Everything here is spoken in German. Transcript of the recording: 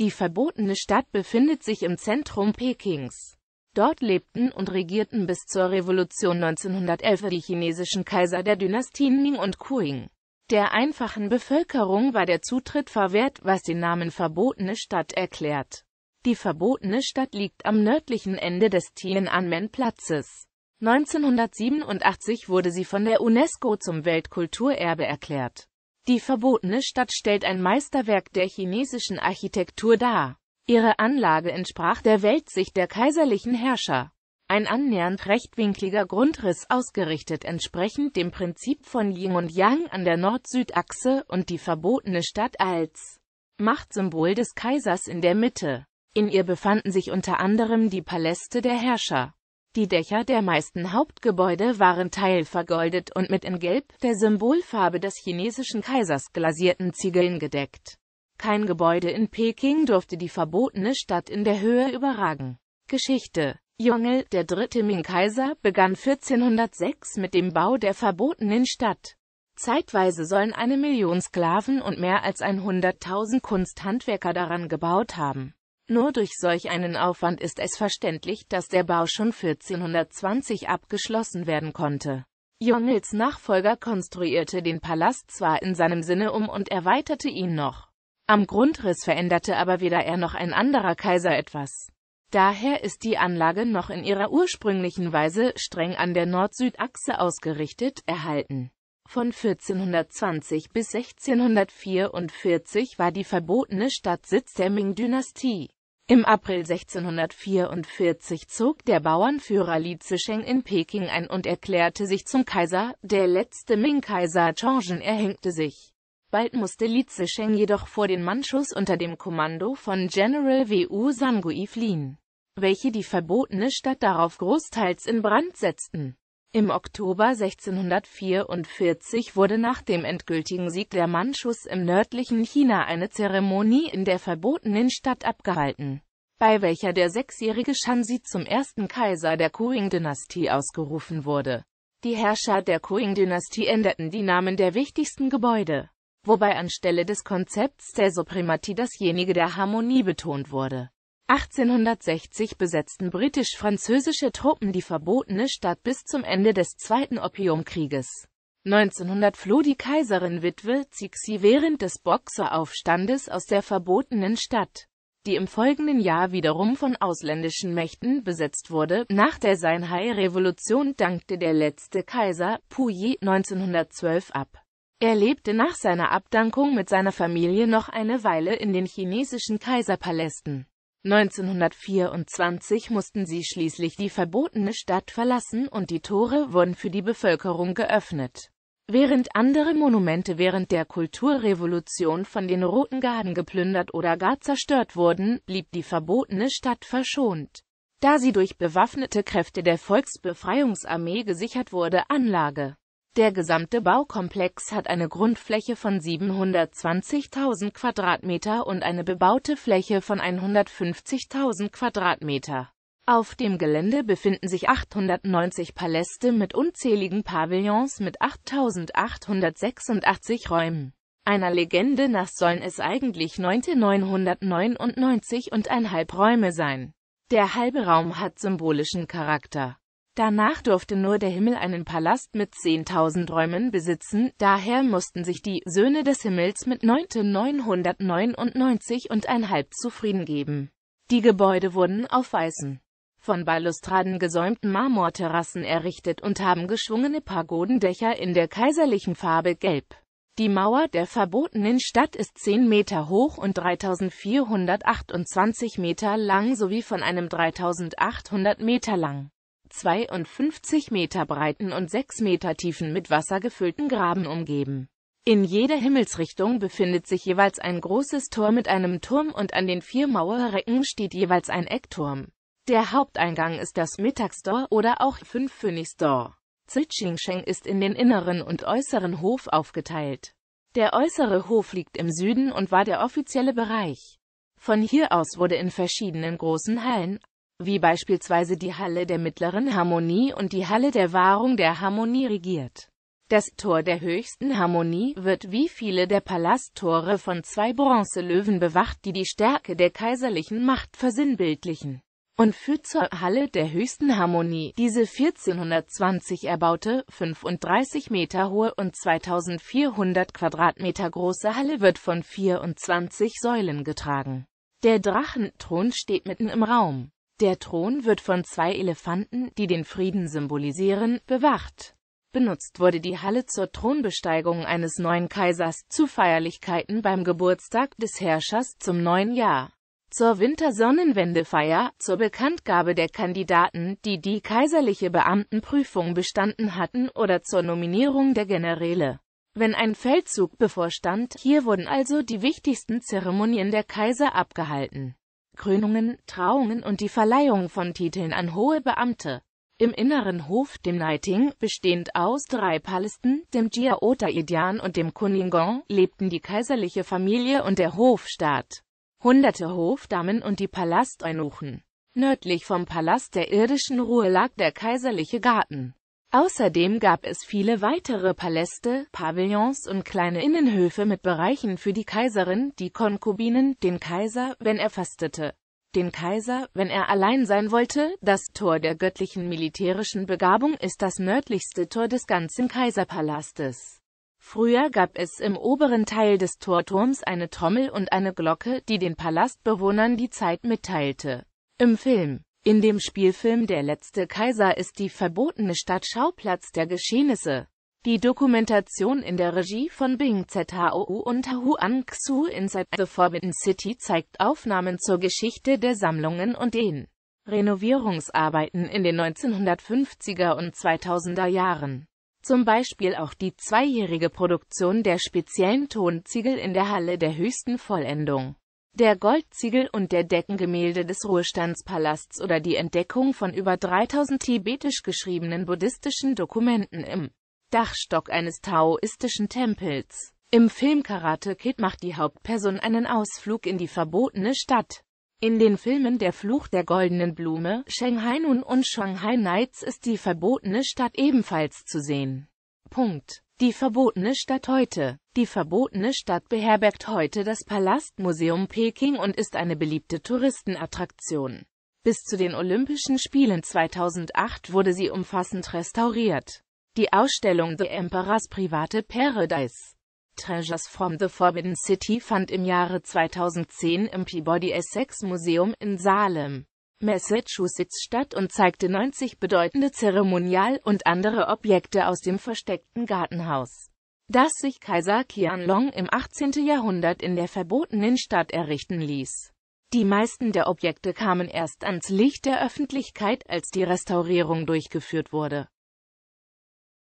Die verbotene Stadt befindet sich im Zentrum Pekings. Dort lebten und regierten bis zur Revolution 1911 die chinesischen Kaiser der Dynastien Ming und Kuing. Der einfachen Bevölkerung war der Zutritt verwehrt, was den Namen Verbotene Stadt erklärt. Die Verbotene Stadt liegt am nördlichen Ende des Tiananmen-Platzes. 1987 wurde sie von der UNESCO zum Weltkulturerbe erklärt. Die verbotene Stadt stellt ein Meisterwerk der chinesischen Architektur dar. Ihre Anlage entsprach der Weltsicht der kaiserlichen Herrscher. Ein annähernd rechtwinkliger Grundriss ausgerichtet entsprechend dem Prinzip von Yin und Yang an der Nord-Süd-Achse und die verbotene Stadt als Machtsymbol des Kaisers in der Mitte. In ihr befanden sich unter anderem die Paläste der Herrscher. Die Dächer der meisten Hauptgebäude waren teilvergoldet und mit in Gelb, der Symbolfarbe des chinesischen Kaisers, glasierten Ziegeln gedeckt. Kein Gebäude in Peking durfte die verbotene Stadt in der Höhe überragen. Geschichte Jungel, der dritte Ming-Kaiser, begann 1406 mit dem Bau der verbotenen Stadt. Zeitweise sollen eine Million Sklaven und mehr als 100.000 Kunsthandwerker daran gebaut haben. Nur durch solch einen Aufwand ist es verständlich, dass der Bau schon 1420 abgeschlossen werden konnte. Jungels Nachfolger konstruierte den Palast zwar in seinem Sinne um und erweiterte ihn noch. Am Grundriss veränderte aber weder er noch ein anderer Kaiser etwas. Daher ist die Anlage noch in ihrer ursprünglichen Weise streng an der Nord-Süd-Achse ausgerichtet erhalten. Von 1420 bis 1644 war die verbotene Stadt Sitz der Ming-Dynastie. Im April 1644 zog der Bauernführer Li Zisheng in Peking ein und erklärte sich zum Kaiser, der letzte Ming-Kaiser Chongzhen erhängte sich. Bald musste Li Zisheng jedoch vor den Manchus unter dem Kommando von General Wu Sangui fliehen, welche die verbotene Stadt darauf großteils in Brand setzten im Oktober 1644 wurde nach dem endgültigen Sieg der Mandschus im nördlichen China eine Zeremonie in der verbotenen Stadt abgehalten, bei welcher der sechsjährige Shanxi zum ersten Kaiser der kuing dynastie ausgerufen wurde. Die Herrscher der kuing dynastie änderten die Namen der wichtigsten Gebäude, wobei anstelle des Konzepts der Suprematie dasjenige der Harmonie betont wurde 1860 besetzten britisch-französische Truppen die verbotene Stadt bis zum Ende des Zweiten Opiumkrieges. 1900 floh die Kaiserin-Witwe Cixi während des Boxeraufstandes aus der verbotenen Stadt, die im folgenden Jahr wiederum von ausländischen Mächten besetzt wurde. Nach der Seinhai-Revolution dankte der letzte Kaiser, Puyi, 1912 ab. Er lebte nach seiner Abdankung mit seiner Familie noch eine Weile in den chinesischen Kaiserpalästen. 1924 mussten sie schließlich die verbotene Stadt verlassen und die Tore wurden für die Bevölkerung geöffnet. Während andere Monumente während der Kulturrevolution von den Roten Garden geplündert oder gar zerstört wurden, blieb die verbotene Stadt verschont. Da sie durch bewaffnete Kräfte der Volksbefreiungsarmee gesichert wurde, Anlage der gesamte Baukomplex hat eine Grundfläche von 720.000 Quadratmeter und eine bebaute Fläche von 150.000 Quadratmeter. Auf dem Gelände befinden sich 890 Paläste mit unzähligen Pavillons mit 8.886 Räumen. Einer Legende nach sollen es eigentlich 9.999 und einhalb Räume sein. Der halbe Raum hat symbolischen Charakter. Danach durfte nur der Himmel einen Palast mit 10.000 Räumen besitzen, daher mussten sich die Söhne des Himmels mit und 9.999,5 zufrieden geben. Die Gebäude wurden auf weißen, von Balustraden gesäumten Marmorterrassen errichtet und haben geschwungene Pagodendächer in der kaiserlichen Farbe Gelb. Die Mauer der verbotenen Stadt ist 10 Meter hoch und 3428 Meter lang sowie von einem 3800 Meter lang. 52 Meter breiten und 6 Meter tiefen mit Wasser gefüllten Graben umgeben. In jeder Himmelsrichtung befindet sich jeweils ein großes Tor mit einem Turm und an den vier Mauerrecken steht jeweils ein Eckturm. Der Haupteingang ist das Mittagstor oder auch Fünfkönigstor. Zitschingsheng ist in den inneren und äußeren Hof aufgeteilt. Der äußere Hof liegt im Süden und war der offizielle Bereich. Von hier aus wurde in verschiedenen großen Hallen wie beispielsweise die Halle der mittleren Harmonie und die Halle der Wahrung der Harmonie regiert. Das Tor der höchsten Harmonie wird wie viele der Palasttore von zwei Bronzelöwen bewacht, die die Stärke der kaiserlichen Macht versinnbildlichen. Und führt zur Halle der höchsten Harmonie, diese 1420 erbaute, 35 Meter hohe und 2400 Quadratmeter große Halle wird von 24 Säulen getragen. Der Drachenthron steht mitten im Raum. Der Thron wird von zwei Elefanten, die den Frieden symbolisieren, bewacht. Benutzt wurde die Halle zur Thronbesteigung eines neuen Kaisers, zu Feierlichkeiten beim Geburtstag des Herrschers zum neuen Jahr, zur Wintersonnenwendefeier, zur Bekanntgabe der Kandidaten, die die kaiserliche Beamtenprüfung bestanden hatten oder zur Nominierung der Generäle. Wenn ein Feldzug bevorstand, hier wurden also die wichtigsten Zeremonien der Kaiser abgehalten. Krönungen, Trauungen und die Verleihung von Titeln an hohe Beamte. Im inneren Hof, dem Naiting, bestehend aus drei Palästen, dem jiaota idian und dem Kuningong, lebten die kaiserliche Familie und der Hofstaat. Hunderte Hofdamen und die Palasteunuchen. Nördlich vom Palast der irdischen Ruhe lag der kaiserliche Garten. Außerdem gab es viele weitere Paläste, Pavillons und kleine Innenhöfe mit Bereichen für die Kaiserin, die Konkubinen, den Kaiser, wenn er fastete, den Kaiser, wenn er allein sein wollte. Das Tor der göttlichen militärischen Begabung ist das nördlichste Tor des ganzen Kaiserpalastes. Früher gab es im oberen Teil des Torturms eine Trommel und eine Glocke, die den Palastbewohnern die Zeit mitteilte. Im Film in dem Spielfilm Der letzte Kaiser ist die verbotene Stadt Schauplatz der Geschehnisse. Die Dokumentation in der Regie von Bing ZHOU und Huang Xu Inside the Forbidden City zeigt Aufnahmen zur Geschichte der Sammlungen und den Renovierungsarbeiten in den 1950er und 2000er Jahren. Zum Beispiel auch die zweijährige Produktion der speziellen Tonziegel in der Halle der höchsten Vollendung der Goldziegel und der Deckengemälde des Ruhestandspalasts oder die Entdeckung von über 3000 tibetisch geschriebenen buddhistischen Dokumenten im Dachstock eines taoistischen Tempels. Im Film Karate Kid macht die Hauptperson einen Ausflug in die verbotene Stadt. In den Filmen Der Fluch der goldenen Blume, Shanghai Nun und Shanghai Nights ist die verbotene Stadt ebenfalls zu sehen. Punkt. Die verbotene Stadt heute. Die verbotene Stadt beherbergt heute das Palastmuseum Peking und ist eine beliebte Touristenattraktion. Bis zu den Olympischen Spielen 2008 wurde sie umfassend restauriert. Die Ausstellung The Emperor's Private Paradise Treasures from the Forbidden City fand im Jahre 2010 im Peabody Essex Museum in Salem Massachusetts statt und zeigte 90 bedeutende Zeremonial- und andere Objekte aus dem versteckten Gartenhaus, das sich Kaiser Qianlong im 18. Jahrhundert in der verbotenen Stadt errichten ließ. Die meisten der Objekte kamen erst ans Licht der Öffentlichkeit, als die Restaurierung durchgeführt wurde.